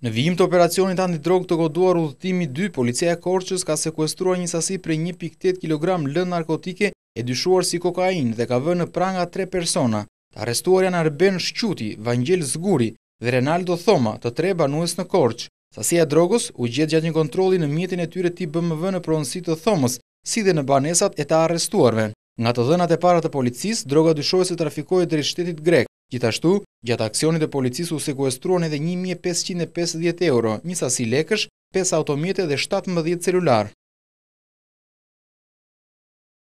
Në vijim të operacionit antidrog të goduar dhëtimi 2, policia e Korqës ka sekuestruar një sasi prej 1.8 kg lën narkotike e dyshuar si kokain dhe ka vë në pranga 3 persona. Të arestuar janë Arben Shquti, Vangel Zguri dhe Renaldo Thoma të tre banues në Korqë. Sasia drogës u gjithë gjatë një kontroli në mjetin e tyre ti BMW në pronsi të Thomas, si dhe në banesat e të arestuarve. Nga të dhenat e para të policis, droga dyshojë se trafikojë dhe i shtetit grek, Gjithashtu, gjatë aksionit e policisë u sekuestruan edhe 1.550 euro, njësa si lekësh, 5 automjete dhe 17 celular.